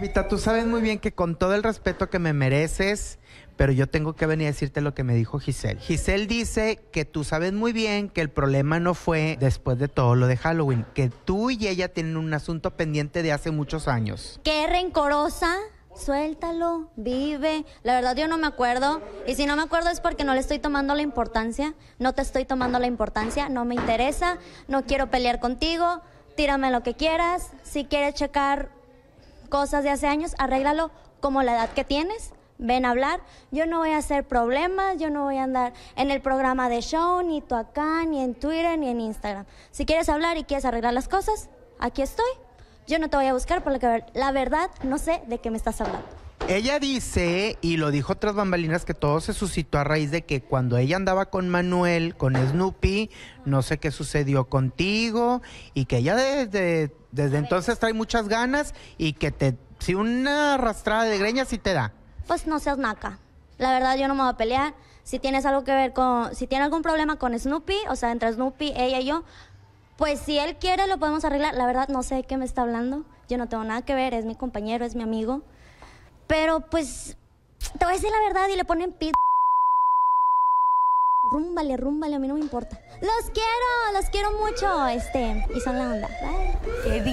Vita, tú sabes muy bien que con todo el respeto que me mereces, pero yo tengo que venir a decirte lo que me dijo Giselle. Giselle dice que tú sabes muy bien que el problema no fue después de todo lo de Halloween, que tú y ella tienen un asunto pendiente de hace muchos años. ¡Qué rencorosa! Suéltalo, vive. La verdad yo no me acuerdo. Y si no me acuerdo es porque no le estoy tomando la importancia. No te estoy tomando la importancia. No me interesa. No quiero pelear contigo. Tírame lo que quieras. Si quieres checar cosas de hace años, arréglalo como la edad que tienes, ven a hablar. Yo no voy a hacer problemas, yo no voy a andar en el programa de show, ni tú acá, ni en Twitter, ni en Instagram. Si quieres hablar y quieres arreglar las cosas, aquí estoy. Yo no te voy a buscar porque la verdad no sé de qué me estás hablando. Ella dice, y lo dijo otras bambalinas, que todo se suscitó a raíz de que cuando ella andaba con Manuel, con Snoopy, no sé qué sucedió contigo, y que ella desde, desde entonces trae muchas ganas y que te, si una arrastrada de greñas sí te da. Pues no seas naca. La verdad, yo no me voy a pelear. Si tienes algo que ver con. Si tiene algún problema con Snoopy, o sea, entre Snoopy, ella y yo, pues si él quiere lo podemos arreglar. La verdad, no sé de qué me está hablando. Yo no tengo nada que ver. Es mi compañero, es mi amigo. Pero pues, te voy a decir la verdad y le ponen pit. Rúmbale, rúmbale, a mí no me importa. Los quiero, los quiero mucho, este, y son la onda.